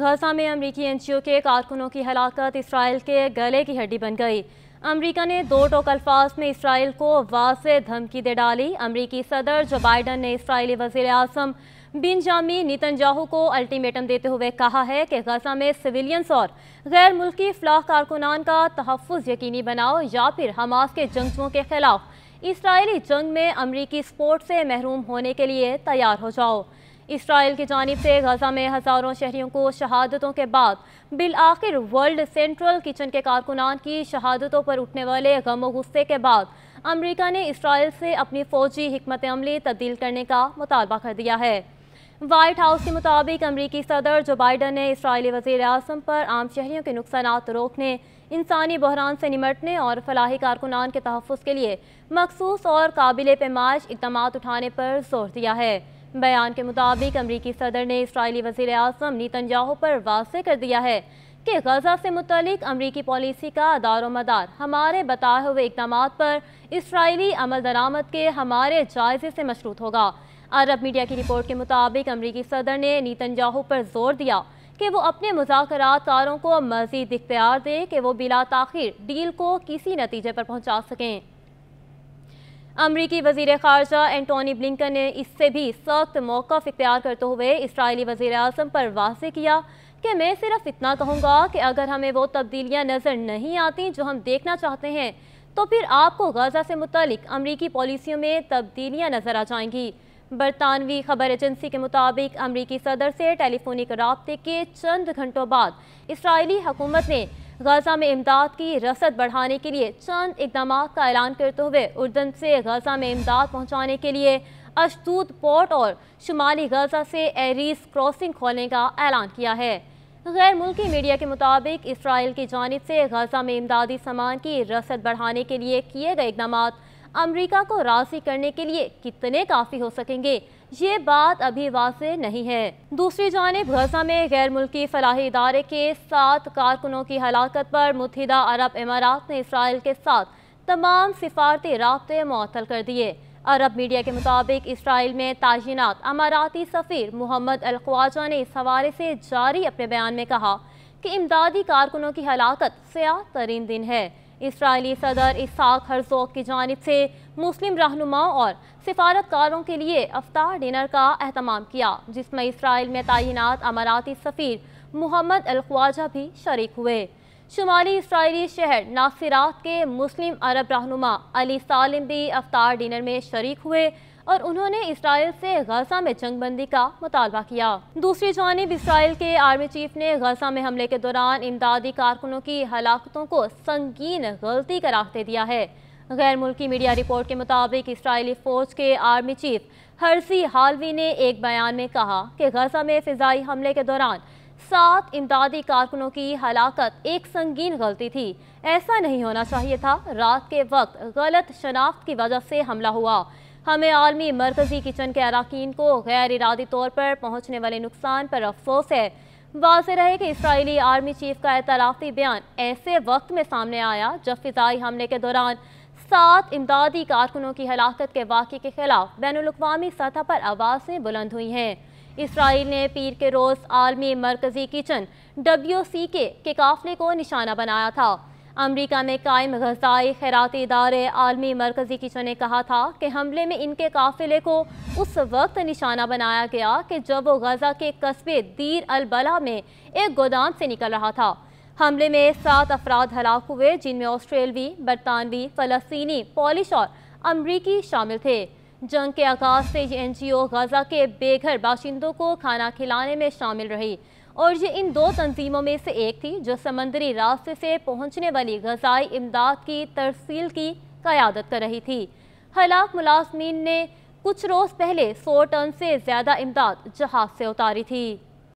गजा में अमरीकी N G ओ के कारकुनों की हलाकत इसराइल के गले की हड्डी बन गई अमरीका ने दो टोक अल्फाज में इसराइल को वाज धमकी दे डाली अमरीकी सदर जो बाइडन ने इसराइली वजीर अजम बिन जामी नितन जाहू को अल्टीमेटम देते हुए कहा है कि गजा में सिविलियंस और गैर मुल्की फलाह कारकुनान का तहफ़ यकीनी बनाओ या फिर हमास के जंगजुओं के खिलाफ इसराइली जंग में अमरीकी स्पोर्ट से महरूम होने के लिए तैयार हो जाओ इसराइल की जानब से गजा में हज़ारों शहरीों को शहादतों के बाद बिल आखिर वर्ल्ड सेंट्रल किचन के कारकुनान की शहादतों पर उठने वाले गम गुस्से के बाद अमरीका ने इसराइल से अपनी फ़ौजी हमत अमली तब्दील करने का मुतालबा कर दिया है वाइट हाउस के मुताबिक अमरीकी सदर जो बाइडन ने इसराइली वजीर अजम पर आम शहरीों के नुकसान रोकने इंसानी बहरान से निमटने और फलाही कारकुनान के तहफ़ के लिए मखसूस और काबिल पैमाइश इकदाम उठाने पर जोर दिया है बयान के मुताबिक अमरीकी सदर ने इसराइली वजीर अजम जाहू पर वाज कर दिया है कि गजा से मुतलिक अमरीकी पॉलिसी का दारो मदार हमारे बताए हुए इकदाम पर इसराइली अमल दरामद के हमारे जायजे से मशरूत होगा अरब मीडिया की रिपोर्ट के मुताबिक अमरीकी सदर ने नीतन जाहू पर जोर दिया कि वो अपने कारों को मजीद इख्तियार दें कि वो बिला ताखिर डील को किसी नतीजे पर पहुँचा सकें अमरीकी वजीर खारजा एंटोनी ब्लिंकन ने इससे भी सख्त मौक़ इख्तियार करते हुए इसराइली वजी अजम पर वाजे किया कि मैं सिर्फ इतना कहूँगा कि अगर हमें वो तब्दीलियाँ नज़र नहीं आती जो हम देखना चाहते हैं तो फिर आपको गजा से मुतलिक अमरीकी पॉलिसियों में तब्दीलियाँ नज़र आ जाएंगी बरतानवी खबर एजेंसी के मुताबिक अमरीकी सदर से टेलीफोनिक रबते के चंद घंटों बाद इसराइली हकूमत ने गजा में इमदाद की रसद बढ़ाने के लिए चंद इकदाम का ऐलान करते हुए उर्दन से गजा में इमदाद पहुँचाने के लिए अशतूत पोर्ट और शुमाली गजा से एरीस क्रॉसिंग खोलने का ऐलान किया है गैर मुल्की मीडिया के मुताबिक इसराइल की जानब से गजा में इमदादी सामान की रसद बढ़ाने के लिए किए गए इकदाम अमरीका को राजी करने के लिए कितने काफ़ी हो सकेंगे ये बात अभी वाज नहीं है दूसरी जानब गजा में गैर मुल्की फलाही इदारे के सात कारकुनों की हलाकत पर मुतहदा अरब इमारात ने इसराइल के साथ तमाम सिफारती रबते मअतल कर दिए अरब मीडिया के मुताबिक इसराइल में तायनत अमाराती सफ़ीर मोहम्मद अलख्वाजा ने इस हवाले से जारी अपने बयान में कहा कि इमदादी कारकुनों की हलाकत स्या तरीन दिन है इसराइली सदर इसाक हरजोक की जानब से मुस्लिम रहनुमाओं और सिफारतकारों के लिए अफ्तार डिनर का अहतमाम किया जिसमें इसराइल में तैनात अमाराती सफ़ीर मोहम्मद अलख्वाजा भी शरीक हुए शुमाली इसराइली शहर नासिरात के मुस्लिम अरब रहनुमा अली सालिम भी अफ्तार डिनर में शरीक हुए और उन्होंने इसराइल से गजा में जंगबंदी का मुतालबा किया दूसरी जानब इसराइल के आर्मी चीफ ने गजा में हमले के दौरान इमदादी कारकुनों की हलाकतों को संगीन गलती करार दे दिया है गैर मुल्की मीडिया रिपोर्ट के मुताबिक इसराइली फ़ौज के आर्मी चीफ हरसी हालवी ने एक बयान में कहा कि गजा में फ़िज़ाई हमले के दौरान सात इमदादी कारकुनों की हलाकत एक संगीन गलती थी ऐसा नहीं होना चाहिए था रात के वक्त गलत शनाख्त की वजह से हमला हुआ हमें आलमी मरकजी किचन के अरकान को गैर इरादी तौर पर पहुंचने वाले नुकसान पर अफसोस है वाज रहे कि इसराइली आर्मी चीफ का एतराफ़ी बयान ऐसे वक्त में सामने आया जब फिजाई हमले के दौरान सात इमदादी कारकुनों की हलाकत के वाक़े के खिलाफ बैन अवी सतह पर आवाज़ें बुलंद हुई हैं इसराइल ने पीर के रोज़ आलमी मरकज़ी किचन डब्ल्यू सी के, के काफ़िले को निशाना बनाया था अमरीका में कायम गजाई खैराती इदारे आलमी मरकज़ी किचन ने कहा था कि हमले में इनके काफिले को उस वक्त निशाना बनाया गया कि जब वो गजा के कस्बे दीर अलबला में एक गोदाम से निकल रहा था हमले में सात अफराद हलाक हुए जिनमें ऑस्ट्रेलवी बरतानवी फ़लस्तनी पॉलिश और अमरीकी शामिल थे जंग के आगाज से ये एन जी ओ के बेघर बाशिंदों को खाना खिलाने में शामिल रही और ये इन दो तंजीमों में से एक थी जो समंदरी रास्ते से पहुंचने वाली गजाई इमदाद की तरसील की क़्यादत कर रही थी हलाक मुलाजमीन ने कुछ रोज़ पहले सौ टन से ज़्यादा इमदाद जहाज़ से उतारी थी